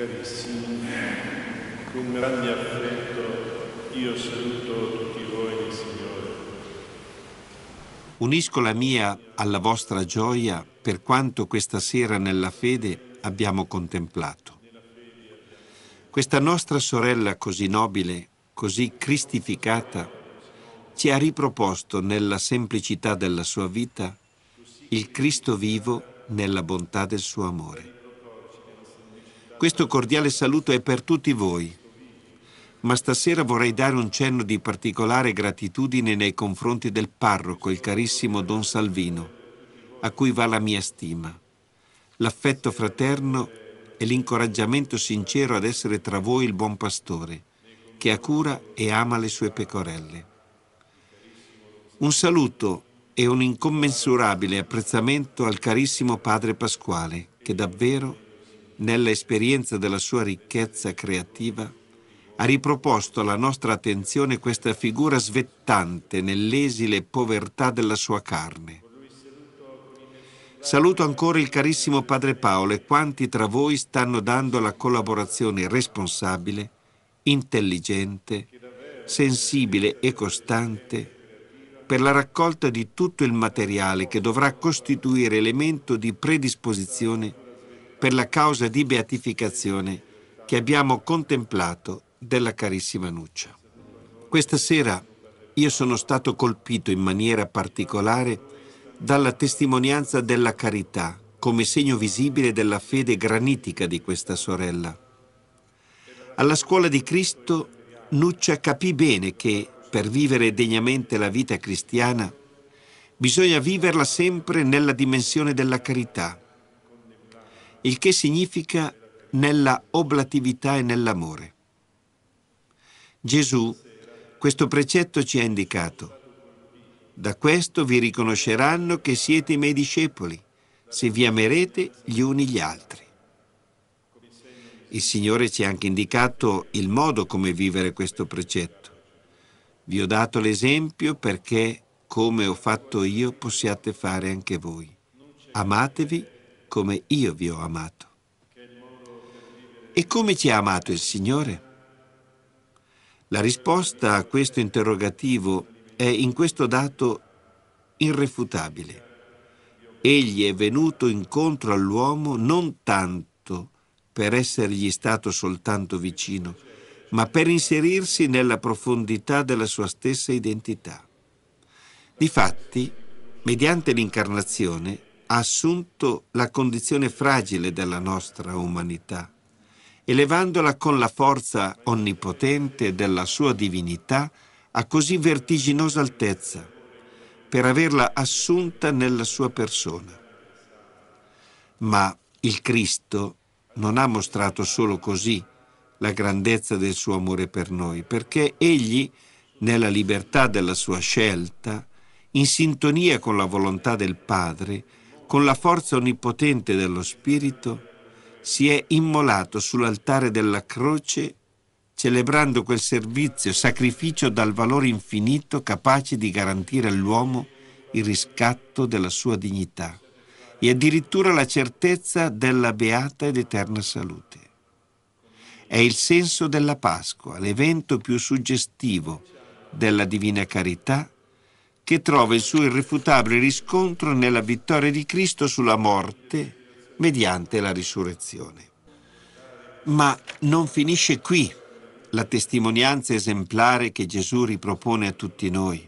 Carissimi, con grande affetto io saluto tutti voi Signore. Unisco la mia alla vostra gioia per quanto questa sera nella fede abbiamo contemplato. Questa nostra sorella così nobile, così cristificata, ci ha riproposto nella semplicità della sua vita il Cristo vivo nella bontà del suo amore. Questo cordiale saluto è per tutti voi, ma stasera vorrei dare un cenno di particolare gratitudine nei confronti del parroco, il carissimo Don Salvino, a cui va la mia stima. L'affetto fraterno e l'incoraggiamento sincero ad essere tra voi il buon pastore, che ha cura e ama le sue pecorelle. Un saluto e un incommensurabile apprezzamento al carissimo padre Pasquale, che davvero è nell'esperienza della sua ricchezza creativa, ha riproposto alla nostra attenzione questa figura svettante nell'esile povertà della sua carne. Saluto ancora il carissimo Padre Paolo e quanti tra voi stanno dando la collaborazione responsabile, intelligente, sensibile e costante per la raccolta di tutto il materiale che dovrà costituire elemento di predisposizione per la causa di beatificazione che abbiamo contemplato della carissima Nuccia. Questa sera io sono stato colpito in maniera particolare dalla testimonianza della carità come segno visibile della fede granitica di questa sorella. Alla scuola di Cristo Nuccia capì bene che per vivere degnamente la vita cristiana bisogna viverla sempre nella dimensione della carità, il che significa nella oblatività e nell'amore. Gesù questo precetto ci ha indicato. Da questo vi riconosceranno che siete i miei discepoli, se vi amerete gli uni gli altri. Il Signore ci ha anche indicato il modo come vivere questo precetto. Vi ho dato l'esempio perché, come ho fatto io, possiate fare anche voi. Amatevi come io vi ho amato. E come ci ha amato il Signore? La risposta a questo interrogativo è in questo dato irrefutabile. Egli è venuto incontro all'uomo non tanto per essergli stato soltanto vicino, ma per inserirsi nella profondità della sua stessa identità. Difatti, mediante l'incarnazione, ha assunto la condizione fragile della nostra umanità, elevandola con la forza onnipotente della sua divinità a così vertiginosa altezza, per averla assunta nella sua persona. Ma il Cristo non ha mostrato solo così la grandezza del suo amore per noi, perché egli, nella libertà della sua scelta, in sintonia con la volontà del Padre, con la forza onnipotente dello Spirito, si è immolato sull'altare della croce, celebrando quel servizio, sacrificio dal valore infinito capace di garantire all'uomo il riscatto della sua dignità e addirittura la certezza della beata ed eterna salute. È il senso della Pasqua, l'evento più suggestivo della divina carità che trova il suo irrefutabile riscontro nella vittoria di Cristo sulla morte mediante la risurrezione. Ma non finisce qui la testimonianza esemplare che Gesù ripropone a tutti noi,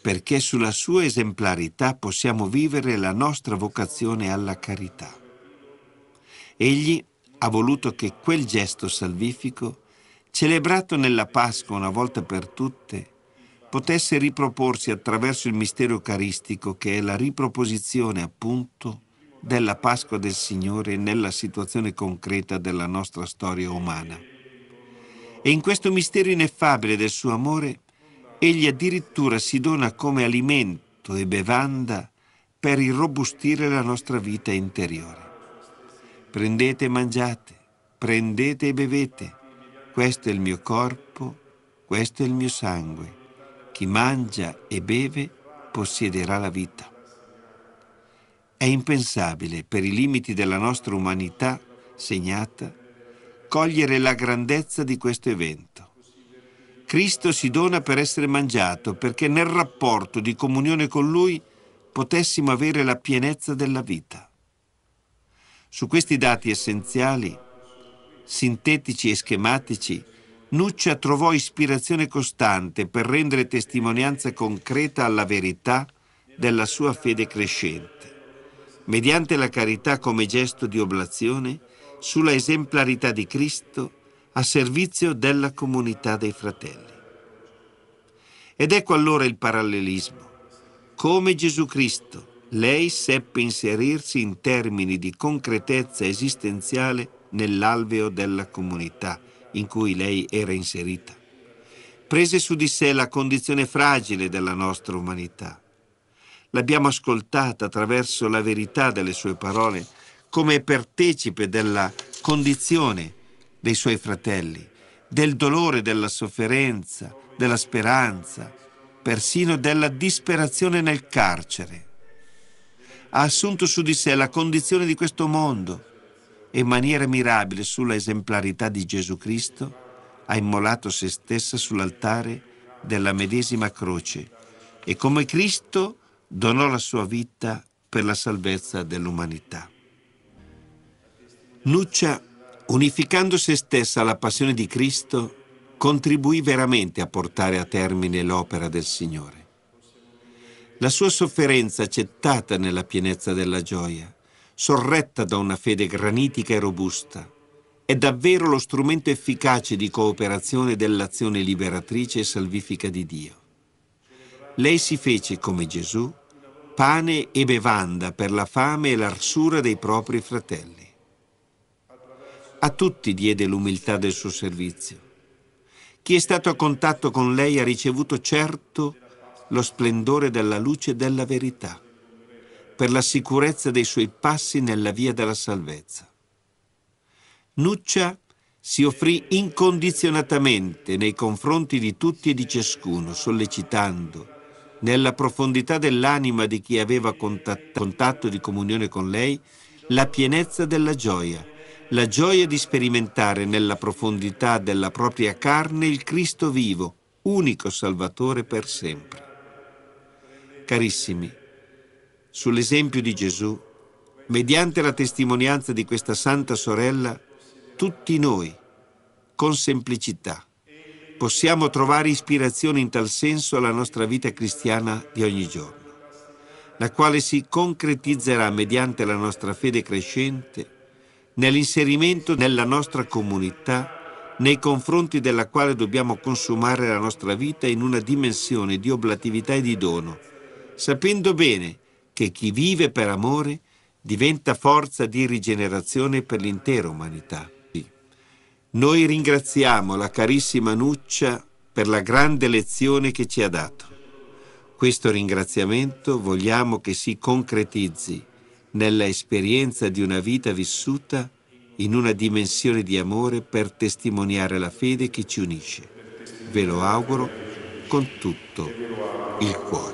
perché sulla sua esemplarità possiamo vivere la nostra vocazione alla carità. Egli ha voluto che quel gesto salvifico, celebrato nella Pasqua una volta per tutte, potesse riproporsi attraverso il mistero eucaristico che è la riproposizione appunto della Pasqua del Signore nella situazione concreta della nostra storia umana. E in questo mistero ineffabile del suo amore, egli addirittura si dona come alimento e bevanda per irrobustire la nostra vita interiore. Prendete e mangiate, prendete e bevete, questo è il mio corpo, questo è il mio sangue chi mangia e beve possiederà la vita. È impensabile, per i limiti della nostra umanità segnata, cogliere la grandezza di questo evento. Cristo si dona per essere mangiato, perché nel rapporto di comunione con Lui potessimo avere la pienezza della vita. Su questi dati essenziali, sintetici e schematici, Nuccia trovò ispirazione costante per rendere testimonianza concreta alla verità della sua fede crescente. Mediante la carità come gesto di oblazione, sulla esemplarità di Cristo a servizio della comunità dei fratelli. Ed ecco allora il parallelismo. Come Gesù Cristo, lei seppe inserirsi in termini di concretezza esistenziale nell'alveo della comunità in cui lei era inserita. Prese su di sé la condizione fragile della nostra umanità. L'abbiamo ascoltata attraverso la verità delle sue parole come partecipe della condizione dei suoi fratelli, del dolore, della sofferenza, della speranza, persino della disperazione nel carcere. Ha assunto su di sé la condizione di questo mondo e in maniera mirabile sulla esemplarità di Gesù Cristo, ha immolato se stessa sull'altare della medesima croce e come Cristo donò la sua vita per la salvezza dell'umanità. Nuccia, unificando se stessa alla passione di Cristo, contribuì veramente a portare a termine l'opera del Signore. La sua sofferenza accettata nella pienezza della gioia sorretta da una fede granitica e robusta, è davvero lo strumento efficace di cooperazione dell'azione liberatrice e salvifica di Dio. Lei si fece, come Gesù, pane e bevanda per la fame e l'arsura dei propri fratelli. A tutti diede l'umiltà del suo servizio. Chi è stato a contatto con lei ha ricevuto certo lo splendore della luce della verità per la sicurezza dei suoi passi nella via della salvezza. Nuccia si offrì incondizionatamente nei confronti di tutti e di ciascuno, sollecitando, nella profondità dell'anima di chi aveva contatto di comunione con lei, la pienezza della gioia, la gioia di sperimentare nella profondità della propria carne il Cristo vivo, unico Salvatore per sempre. Carissimi, sull'esempio di Gesù, mediante la testimonianza di questa santa sorella, tutti noi, con semplicità, possiamo trovare ispirazione in tal senso alla nostra vita cristiana di ogni giorno la quale si concretizzerà mediante la nostra fede crescente, nell'inserimento nella nostra comunità, nei confronti della quale dobbiamo consumare la nostra vita in una dimensione di oblatività e di dono, sapendo bene che che chi vive per amore diventa forza di rigenerazione per l'intera umanità. Noi ringraziamo la carissima Nuccia per la grande lezione che ci ha dato. Questo ringraziamento vogliamo che si concretizzi nella esperienza di una vita vissuta in una dimensione di amore per testimoniare la fede che ci unisce. Ve lo auguro con tutto il cuore.